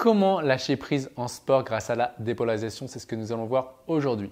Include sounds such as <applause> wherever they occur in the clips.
Comment lâcher prise en sport grâce à la dépolarisation C'est ce que nous allons voir aujourd'hui.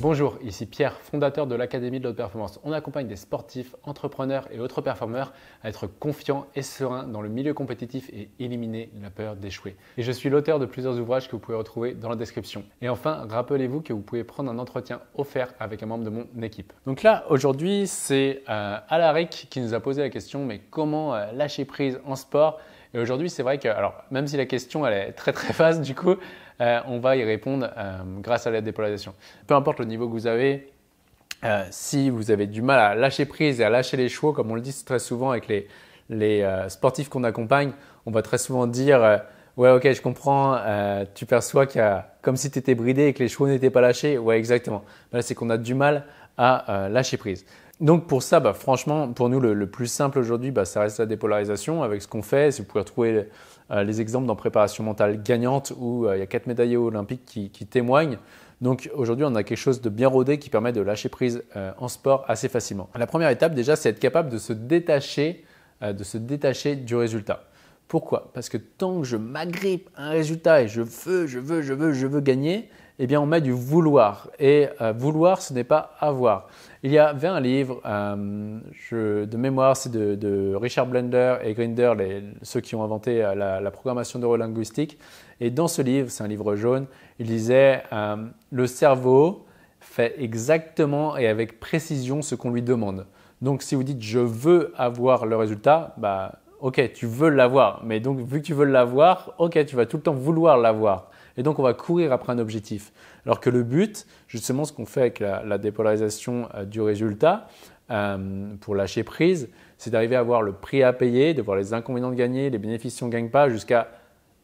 Bonjour, ici Pierre, fondateur de l'Académie de l'Haute Performance. On accompagne des sportifs, entrepreneurs et autres performeurs à être confiants et sereins dans le milieu compétitif et éliminer la peur d'échouer. Et je suis l'auteur de plusieurs ouvrages que vous pouvez retrouver dans la description. Et enfin, rappelez-vous que vous pouvez prendre un entretien offert avec un membre de mon équipe. Donc là, aujourd'hui, c'est euh, Alaric qui nous a posé la question, mais comment euh, lâcher prise en sport et aujourd'hui, c'est vrai que, alors, même si la question elle est très très <laughs> vaste, du coup, euh, on va y répondre euh, grâce à la dépolarisation. Peu importe le niveau que vous avez, euh, si vous avez du mal à lâcher prise et à lâcher les chevaux, comme on le dit très souvent avec les, sportifs qu'on accompagne, on va très souvent dire Ouais, ok, je comprends. tu perçois comme si tu étais bridé et que les chevaux n'étaient pas lâchés. Ouais, exactement. Là, c'est qu'on a du mal à lâcher prise. Donc pour ça, bah, franchement, pour nous, le, plus simple aujourd'hui, bah, ça reste la dépolarisation avec ce qu'on fait. Si vous pouvez retrouver euh, les exemples dans Préparation mentale gagnante où euh, il y a quatre médaillés olympiques qui, témoignent. Donc aujourd'hui, on a quelque chose de bien rodé qui permet de lâcher prise euh, en sport assez facilement. La première étape, déjà, c'est être capable de se détacher, de se détacher du résultat. Pourquoi Parce que tant que je m'agrippe un résultat et je veux, je veux, je veux, je veux gagner, eh bien on met du vouloir. Et euh, vouloir, ce n'est pas avoir. Il y avait un livre euh, de mémoire, c'est de, Richard Blender et Grinder, ceux qui ont inventé euh, la, la programmation neurolinguistique. Et dans ce livre, c'est un livre jaune, il disait le cerveau fait exactement et avec précision ce qu'on lui demande. Donc si vous dites je veux avoir le résultat, bah ok, tu veux l'avoir, mais donc vu que tu veux l'avoir, ok, tu vas tout le temps vouloir l'avoir et donc on va courir après un objectif. Alors que le but, justement, ce qu'on fait avec la, dépolarisation euh, du résultat euh, pour lâcher prise, c'est d'arriver à voir le prix à payer, de voir les inconvénients de gagner, les bénéfices si on ne gagne pas, jusqu'à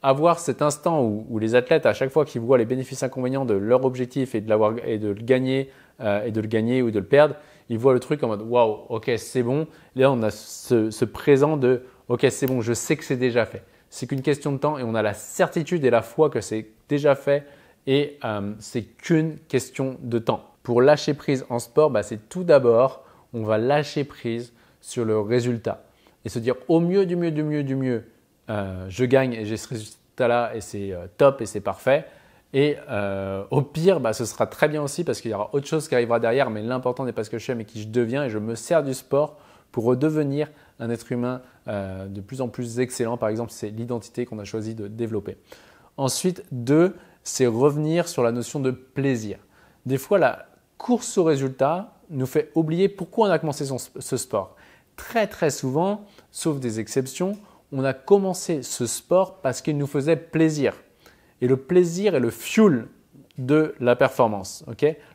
avoir cet instant où, les athlètes, à chaque fois qu'ils voient les bénéfices inconvénients de leur objectif et de, et de le gagner euh, et de le gagner ou de le perdre, ils voient le truc en mode waouh, ok, c'est bon. là, on a ce présent de ok, c'est bon, je sais que c'est déjà fait c'est qu'une question de temps et on a la certitude et la foi que c'est déjà fait et euh, c'est qu'une question de temps. Pour lâcher prise en sport, bah, c'est tout d'abord, on va lâcher prise sur le résultat et se dire au mieux du mieux du mieux du mieux, euh, je gagne et j'ai ce résultat-là et c'est euh, top et c'est parfait. Et au pire, bah, ce sera très bien aussi parce qu'il y aura autre chose qui arrivera derrière, mais l'important n'est pas ce que je fais, mais qui je deviens et je me sers du sport pour redevenir un être humain euh, de plus en plus excellent. Par exemple, c'est l'identité qu'on a choisi de développer. Ensuite, deux, c'est revenir sur la notion de plaisir. Des fois, la course au résultat nous fait oublier pourquoi on a commencé ce sport. Très très souvent, sauf des exceptions, on a commencé ce sport parce qu'il nous faisait plaisir. Et le plaisir est le fuel de la performance.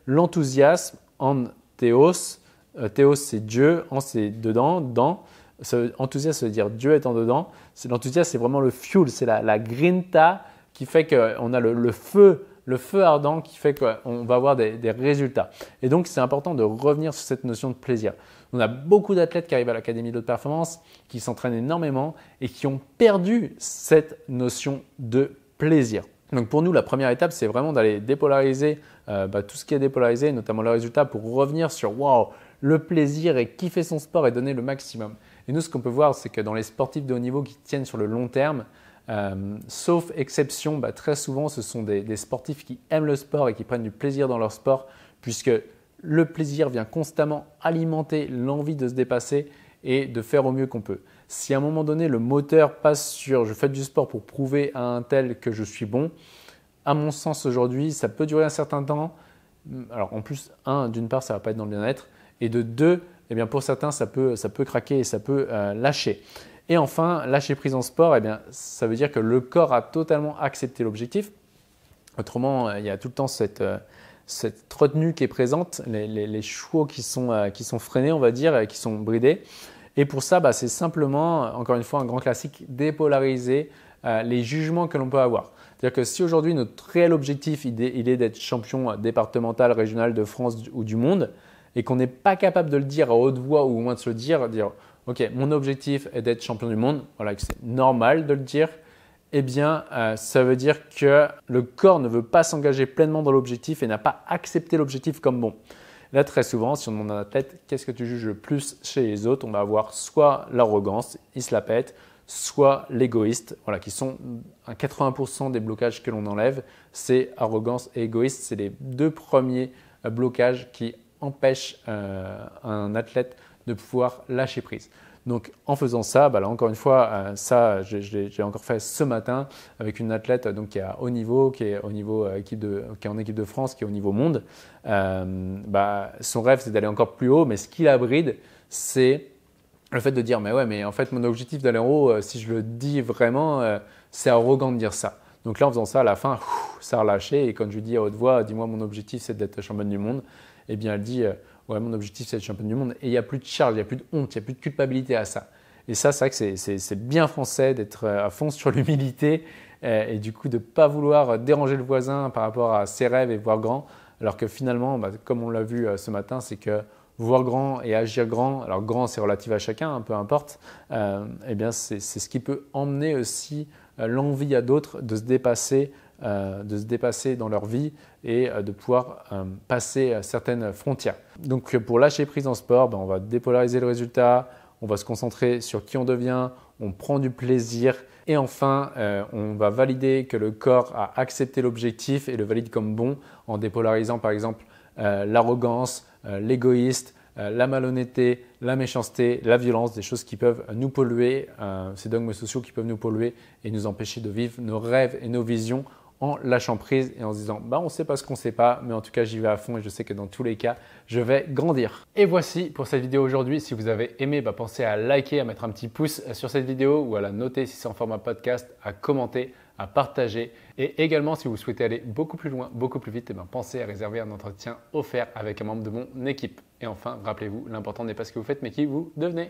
L'enthousiasme, en théos, euh, théos, c'est Dieu, en c'est dedans, dans. Enthousiaste, ça veut dire Dieu étant dedans. L'enthousiasme, c'est vraiment le fuel, c'est la, grinta qui fait qu'on a le, feu, le feu ardent qui fait qu'on va avoir des, résultats. Et donc, c'est important de revenir sur cette notion de plaisir. On a beaucoup d'athlètes qui arrivent à l'Académie de performance, qui s'entraînent énormément et qui ont perdu cette notion de plaisir. Donc pour nous, la première étape, c'est vraiment d'aller dépolariser euh, bah, tout ce qui est dépolarisé, notamment le résultat, pour revenir sur waouh le plaisir et kiffer son sport et donner le maximum. Et nous, ce qu'on peut voir, c'est que dans les sportifs de haut niveau qui tiennent sur le long terme, euh, sauf exception, bah, très souvent, ce sont des, sportifs qui aiment le sport et qui prennent du plaisir dans leur sport, puisque le plaisir vient constamment alimenter l'envie de se dépasser et de faire au mieux qu'on peut. Si à un moment donné, le moteur passe sur je fais du sport pour prouver à un tel que je suis bon, à mon sens aujourd'hui, ça peut durer un certain temps. Alors en plus, un, d'une part, ça va pas être dans le bien-être, et de deux, eh bien pour certains, ça peut, craquer et ça peut euh, lâcher. Et enfin, lâcher prise en sport, eh bien, ça veut dire que le corps a totalement accepté l'objectif. Autrement, euh, il y a tout le temps cette, euh, cette retenue qui est présente, les, les, qui sont, qui freinés, on va dire, qui sont bridés. Et pour ça, bah, c'est simplement, encore une fois, un grand classique, dépolariser les jugements que l'on peut avoir. C'est-à-dire que si aujourd'hui notre réel objectif, il est d'être champion départemental, régional de France ou du monde, et qu'on n'est pas capable de le dire à haute voix ou au moins de se le dire, dire ok, mon objectif est d'être champion du monde, voilà, que c'est normal de le dire, eh bien, euh, ça veut dire que le corps ne veut pas s'engager pleinement dans l'objectif et n'a pas accepté l'objectif comme bon. Là, très souvent, si on demande à un athlète qu'est-ce que tu juges le plus chez les autres, on va avoir soit l'arrogance, il se la pète, soit l'égoïste, voilà, qui sont un 80% des blocages que l'on enlève. C'est arrogance et égoïste, c'est les deux premiers blocages qui empêche euh, un athlète de pouvoir lâcher prise. Donc en faisant ça, bah là, encore une fois, euh, ça j'ai encore fait ce matin avec une athlète euh, donc, qui est à haut niveau, qui est, au niveau, équipe de, qui est en équipe de France, qui est au niveau monde. Bah, son rêve c'est d'aller encore plus haut, mais ce qui la bride, c'est le fait de dire mais ouais mais en fait mon objectif d'aller en haut, si je le dis vraiment, c'est arrogant de dire ça. Donc là en faisant ça à la fin, ça a relâché et quand je dis à haute voix, dis-moi mon objectif c'est d'être championne du monde, eh bien, elle dit euh, Ouais, mon objectif, c'est le championne du monde. Et il n'y a plus de charge, il n'y a plus de honte, il n'y a plus de culpabilité à ça. Et ça, c'est vrai que c'est bien français d'être euh, à fond sur <laughs> l'humilité euh, et, du coup de ne pas vouloir déranger le voisin par rapport à ses rêves et voir grand. Alors que finalement, bah, comme on l'a vu ce matin, c'est que voir grand et agir grand, alors grand c'est relatif à chacun, hein, peu importe, eh bien c'est ce qui peut emmener aussi l'envie à d'autres de se dépasser euh, de se dépasser dans leur vie et euh, de pouvoir euh, passer certaines frontières. Donc pour lâcher prise en sport, ben, on va dépolariser le résultat, on va se concentrer sur qui on devient, on prend du plaisir et enfin on va valider que le corps a accepté l'objectif et le valide comme bon en dépolarisant par exemple l'arrogance, l'égoïste, la malhonnêteté, la méchanceté, la violence, des choses qui peuvent nous polluer, ces dogmes sociaux qui peuvent nous polluer et nous empêcher de vivre nos rêves et nos visions en lâchant prise et en se disant bah on sait pas ce qu'on sait pas mais en tout cas j'y vais à fond et je sais que dans tous les cas je vais grandir. Et voici pour cette vidéo aujourd'hui. Si vous avez aimé, bah, pensez à liker, à mettre un petit pouce sur cette vidéo ou à la noter si c'est en format podcast, à commenter, à partager. Et également si vous souhaitez aller beaucoup plus loin, beaucoup plus vite, et ben, pensez à réserver un entretien offert avec un membre de mon équipe. Et enfin, rappelez-vous, l'important n'est pas ce que vous faites mais qui vous devenez.